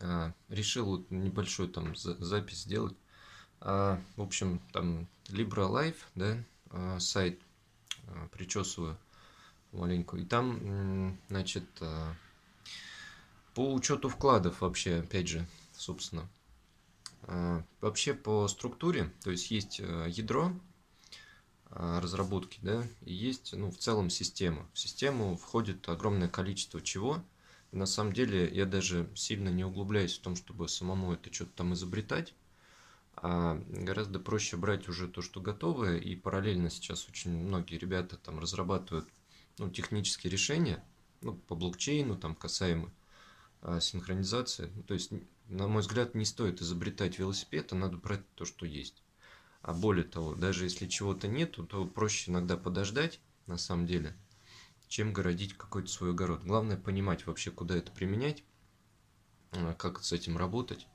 А, решил вот небольшую там запись сделать. А, в общем, там Libra Life, да, а, сайт причесываю маленькую. И там, значит, по учету вкладов вообще, опять же, собственно. Вообще по структуре, то есть есть ядро разработки, да, и есть, ну, в целом система. В систему входит огромное количество чего – на самом деле я даже сильно не углубляюсь в том, чтобы самому это что-то там изобретать, а гораздо проще брать уже то, что готовое, и параллельно сейчас очень многие ребята там разрабатывают ну, технические решения ну, по блокчейну, там касаемо а, синхронизации. Ну, то есть, на мой взгляд, не стоит изобретать велосипед, а надо брать то, что есть. А более того, даже если чего-то нету, то проще иногда подождать, на самом деле – чем городить какой-то свой огород. Главное понимать вообще, куда это применять, э, как с этим работать.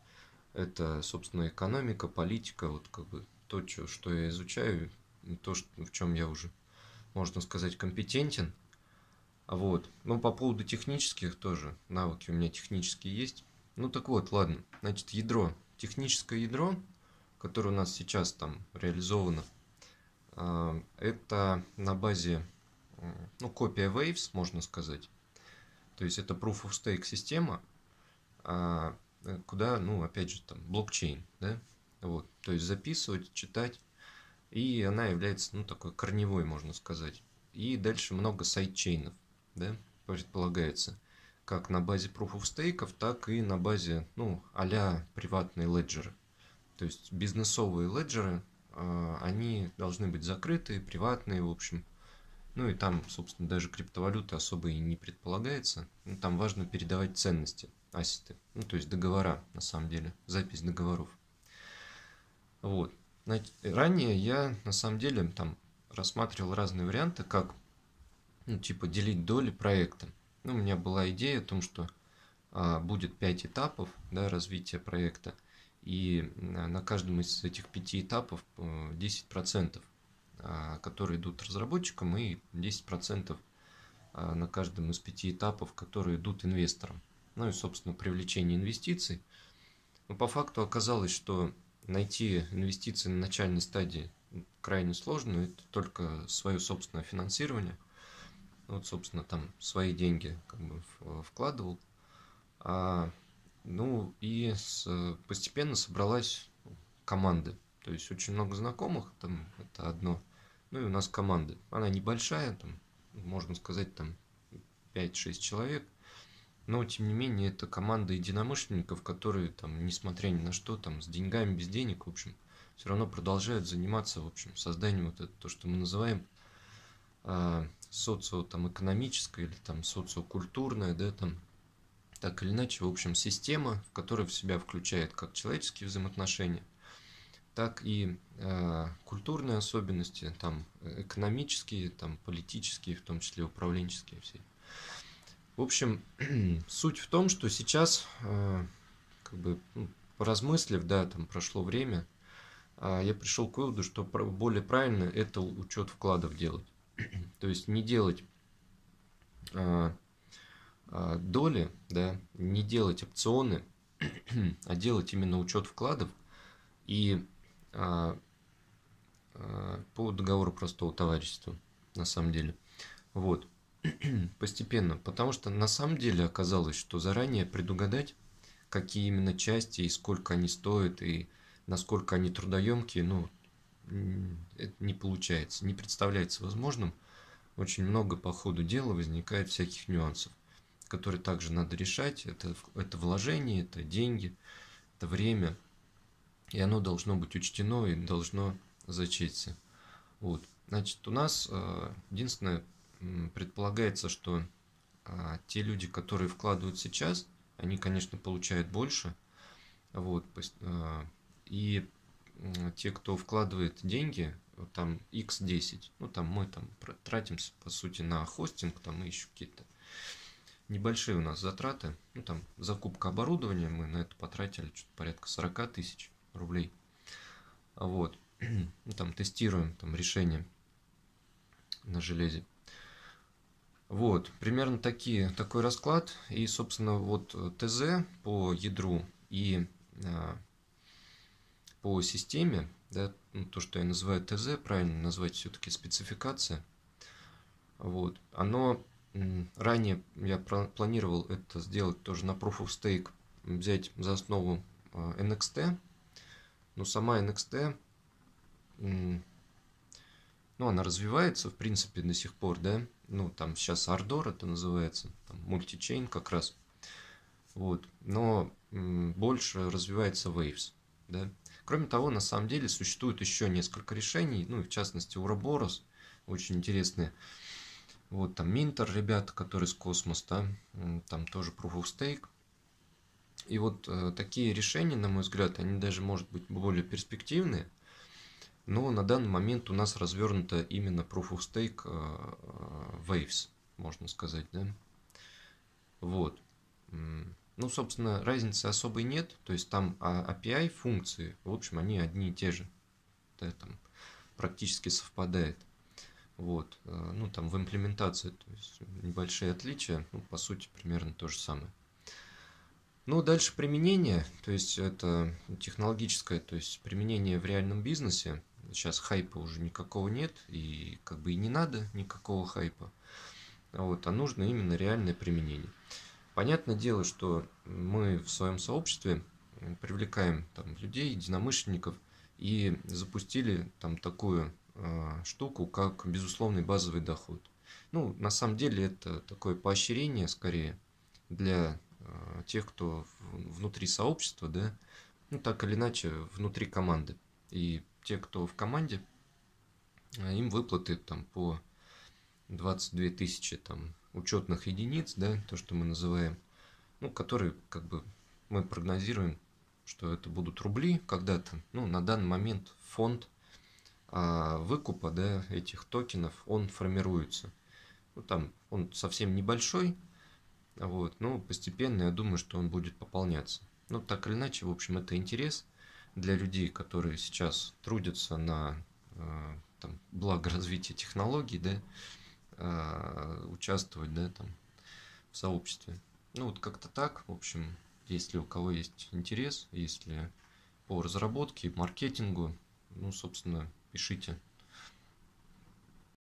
Это, собственно, экономика, политика, вот как бы то, что, я изучаю, то, в чем я уже, можно сказать, компетентен. Вот. Ну, по поводу технических тоже, навыки у меня технические есть. Ну, так вот, ладно. Значит, ядро. Техническое ядро, которое у нас сейчас там реализовано, э, это на базе ну, копия Waves, можно сказать. То есть это Proof of Stake система, а, э, куда, ну, опять же, там, блокчейн, да, вот, то есть записывать, читать, и она является, ну, такой корневой, можно сказать. И дальше много сайдчейнов, да, предполагается, как на базе Proof of Stake, так и на базе, ну, а приватные леджеры. То есть бизнесовые леджеры, а, они должны быть закрытые, приватные, в общем, ну и там, собственно, даже криптовалюты особо и не предполагается. Ну, там важно передавать ценности, ассеты, ну то есть договора на самом деле, запись договоров. Вот. Ранее я на самом деле там рассматривал разные варианты, как ну, типа делить доли проекта. Ну, у меня была идея о том, что а, будет пять этапов да, развития проекта, и на каждом из этих пяти этапов 10% э, а, которые идут разработчикам, и 10% а, на каждом из пяти этапов, которые идут инвесторам. Ну и, собственно, привлечение инвестиций. Но по факту оказалось, что найти инвестиции на начальной стадии крайне сложно, это только свое собственное финансирование. Вот, собственно, там свои деньги как бы вкладывал. А, ну и с, постепенно собралась команда. То есть очень много знакомых, там это одно. Ну и у нас команда. Она небольшая, там, можно сказать, там 5-6 человек. Но, тем не менее, это команда единомышленников, которые, там, несмотря ни на что, там, с деньгами, без денег, в общем, все равно продолжают заниматься, в общем, созданием вот это, то, что мы называем э, а, социо там, экономическое или там социокультурное, да, там, так или иначе, в общем, система, в которой в себя включает как человеческие взаимоотношения, так и э, культурные особенности, там экономические, там политические, в том числе управленческие все. В общем, суть в том, что сейчас, э, как бы ну, поразмыслив, да, там прошло время, э, я пришел к выводу, что более правильно это учет вкладов делать. То есть не делать э, э, доли, да, не делать опционы, а делать именно учет вкладов и а, а, по договору простого товарищества, на самом деле. Вот. Постепенно. Потому что на самом деле оказалось, что заранее предугадать, какие именно части и сколько они стоят, и насколько они трудоемкие, ну, это не получается, не представляется возможным. Очень много по ходу дела возникает всяких нюансов, которые также надо решать. Это, это вложение, это деньги, это время – и оно должно быть учтено и должно зачеться. Вот. Значит, у нас э, единственное предполагается, что а, те люди, которые вкладывают сейчас, они, конечно, получают больше. Вот, э, и те, кто вкладывает деньги, там x10, ну там мы там тратимся по сути на хостинг, там и еще какие-то небольшие у нас затраты, ну там закупка оборудования, мы на это потратили порядка 40 тысяч рублей. Вот. Ну, там тестируем там, решение на железе. Вот, примерно такие, такой расклад. И, собственно, вот э, ТЗ по ядру и э, по системе, да, ну, то, что я называю ТЗ, правильно назвать все-таки спецификация. Вот, оно ранее я планировал это сделать тоже на Proof of Stake, взять за основу э, NXT, но сама NXT, ну, она развивается, в принципе, до сих пор, да, ну, там сейчас Ардор это называется, там, мультичейн как раз, вот, но больше развивается Waves, да. Кроме того, на самом деле существует еще несколько решений, ну, в частности, Ураборос, очень интересные, вот, там, Минтер, ребята, которые с Космоса, да, там тоже Proof of Stake, и вот э, такие решения, на мой взгляд, они даже, может быть, более перспективные, но на данный момент у нас развернуто именно Proof of Stake э, э, Waves, можно сказать, да. Вот. Ну, собственно, разницы особой нет, то есть там а, API функции, в общем, они одни и те же. Да, там практически совпадает. Вот. Э, ну, там в имплементации, то есть небольшие отличия, ну, по сути, примерно то же самое. Ну, дальше применение, то есть это технологическое, то есть применение в реальном бизнесе. Сейчас хайпа уже никакого нет, и как бы и не надо никакого хайпа. Вот, а нужно именно реальное применение. Понятное дело, что мы в своем сообществе привлекаем там людей, единомышленников, и запустили там такую э, штуку, как безусловный базовый доход. Ну, на самом деле это такое поощрение скорее для Э, тех, кто внутри сообщества, да, ну так или иначе внутри команды. И те, кто в команде, им выплаты там по 22 тысячи там учетных единиц, да, то, что мы называем, ну, которые как бы мы прогнозируем, что это будут рубли когда-то. Ну, на данный момент фонд а, выкупа, да, этих токенов, он формируется. Ну, там он совсем небольшой, вот. Но постепенно я думаю, что он будет пополняться. Но ну, так или иначе, в общем, это интерес для людей, которые сейчас трудятся на э, там, благо развития технологий, да, э, участвовать да, там, в сообществе. Ну вот как-то так, в общем, если у кого есть интерес, если по разработке, маркетингу, ну, собственно, пишите.